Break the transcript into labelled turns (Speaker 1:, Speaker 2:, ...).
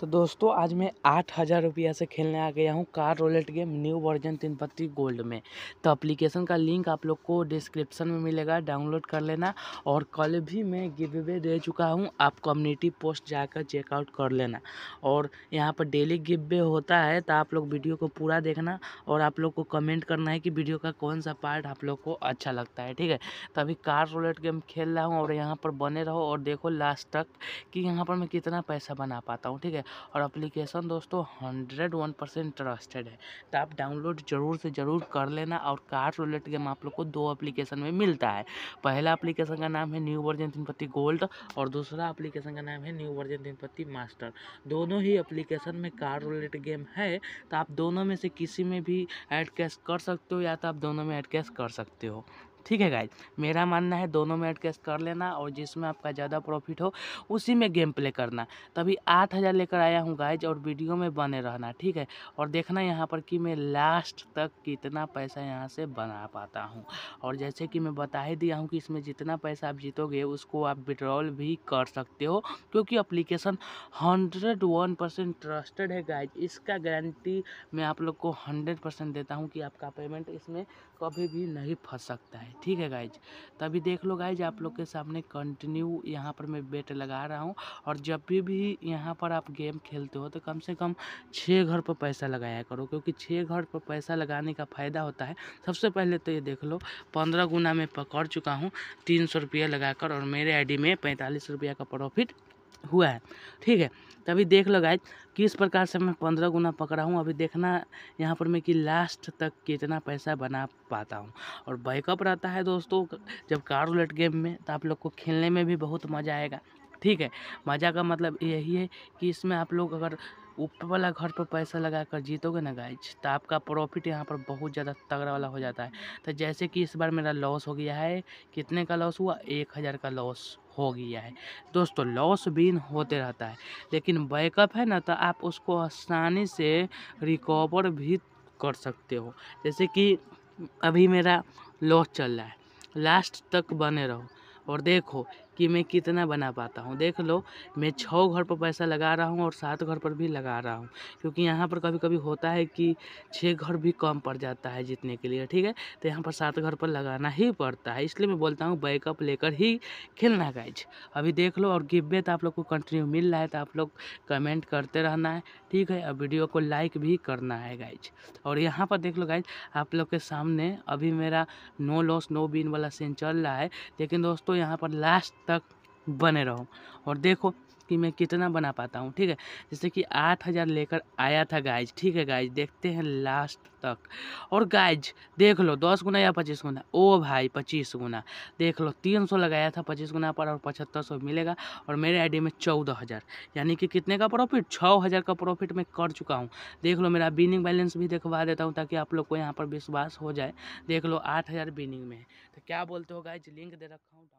Speaker 1: तो दोस्तों आज मैं आठ हज़ार रुपया से खेलने आ गया हूँ car roulette game new version Teen Patti gold में तो एप्लीकेशन का लिंक आप लोग को डिस्क्रिप्शन में मिलेगा डाउनलोड कर लेना और कल भी मैं गिव अवे दे चुका हूँ आप कम्युनिटी पोस्ट जाकर चेकआउट कर लेना और यहाँ पर डेली गिव अवे होता है तो आप लोग वीडियो को पूरा देखना और आप लोग को कमेंट करना है कि वीडियो का कौन सा पार्ट आप लोग को अच्छा लगता है ठीक है तो अभी कार रोलेट गेम खेल रहा हूँ और यहाँ पर बने रहो और देखो लास्ट तक कि यहाँ पर मैं कितना पैसा बना पाता हूँ ठीक है और अप्लीकेशन दोस्तों हंड्रेड वन परसेंट ट्रस्टेड है तो आप डाउनलोड ज़रूर से ज़रूर कर लेना और कार रिलेटेड गेम आप लोग को दो अप्लीकेशन में मिलता है पहला अप्लीकेशन का नाम है न्यू वर्जन तीन गोल्ड और दूसरा अप्लीकेशन का नाम है न्यू वर्जन तीन मास्टर दोनों ही अप्लीकेशन में कार रिलेटेड गेम है तो आप दोनों में से किसी में भी एड कैश कर सकते हो या तो आप दोनों में एड कैश कर सकते हो ठीक है गाइज मेरा मानना है दोनों में एडकेस्ट कर लेना और जिसमें आपका ज़्यादा प्रॉफिट हो उसी में गेम प्ले करना तभी आठ हज़ार लेकर आया हूँ गाइज और वीडियो में बने रहना ठीक है और देखना यहाँ पर कि मैं लास्ट तक कितना पैसा यहाँ से बना पाता हूँ और जैसे कि मैं बता ही दिया हूँ कि इसमें जितना पैसा आप जीतोगे उसको आप विड्रॉल भी कर सकते हो क्योंकि application hundred one percent trusted है गाइज इसका गारंटी मैं आप लोग को हंड्रेड परसेंट देता हूँ कि आपका पेमेंट इसमें कभी भी नहीं फंस सकता है है ठीक है गाइज तभी देख लो गाइज आप लोग के सामने कंटिन्यू यहाँ पर मैं बेट लगा रहा हूँ और जब भी भी यहाँ पर आप गेम खेलते हो तो कम से कम छः घर पर पैसा लगाया करो क्योंकि छः घर पर पैसा लगाने का फ़ायदा होता है सबसे पहले तो ये देख लो पंद्रह गुना मैं पकड़ चुका हूँ तीन सौ रुपया लगाकर और मेरे डी में पैंतालीस रुपया का प्रॉफिट हुआ है ठीक है तो अभी देख लो गाइज किस प्रकार से मैं पंद्रह गुना पकड़ा हूँ अभी देखना यहाँ पर मैं कि लास्ट तक कितना पैसा बना पाता हूँ और बैकअप रहता है दोस्तों जब कार उलट गेम में तो आप लोग को खेलने में भी बहुत मज़ा आएगा ठीक है मज़ा का मतलब यही है कि इसमें आप लोग अगर ऊपर वाला घर पर पैसा लगा कर जीतोगे ना गाइज तो आपका प्रॉफिट यहाँ पर बहुत ज़्यादा तगड़ा वाला हो जाता है तो जैसे कि इस बार मेरा लॉस हो गया है कितने का लॉस हुआ एक हज़ार का लॉस हो गया है दोस्तों लॉस बिन होते रहता है लेकिन बैकअप है ना तो आप उसको आसानी से रिकवर भी कर सकते हो जैसे कि अभी मेरा लॉस चल रहा है लास्ट तक बने रहो और देखो कि मैं कितना बना पाता हूँ देख लो मैं छः घर पर पैसा लगा रहा हूँ और सात घर पर भी लगा रहा हूँ क्योंकि यहाँ पर कभी कभी होता है कि छः घर भी कम पड़ जाता है जीतने के लिए ठीक है तो यहाँ पर सात घर पर लगाना ही पड़ता है इसलिए मैं बोलता हूँ बैकअप लेकर ही खेलना गाइज अभी देख लो और गिब्बे तो आप लोग को कंटिन्यू मिल रहा है तो आप लोग कमेंट करते रहना है ठीक है और वीडियो को लाइक भी करना है गाइज और यहाँ पर देख लो गाइज आप लोग के सामने अभी मेरा नो लॉस नो बिन वाला सीन चल रहा है लेकिन दोस्तों यहाँ पर लास्ट तक बने रहो और देखो कि मैं कितना बना पाता हूँ ठीक है जैसे कि आठ हज़ार लेकर आया था गाइज ठीक है गाइज देखते हैं लास्ट तक और गाइज देख लो दस गुना या पच्चीस गुना ओ भाई पच्चीस गुना देख लो तीन सौ लगाया था पच्चीस गुना पर और पचहत्तर सौ मिलेगा और मेरे आईडी में चौदह हज़ार यानी कि कितने का प्रॉफिट छः हज़ार का प्रॉफिट मैं कर चुका हूँ देख लो मेरा बिनिंग बैलेंस भी देखवा देता हूँ ताकि आप लोग को यहाँ पर विश्वास हो जाए देख लो आठ हज़ार बिनिंग में है तो क्या बोलते हो गाइज लिंक दे रखा हूँ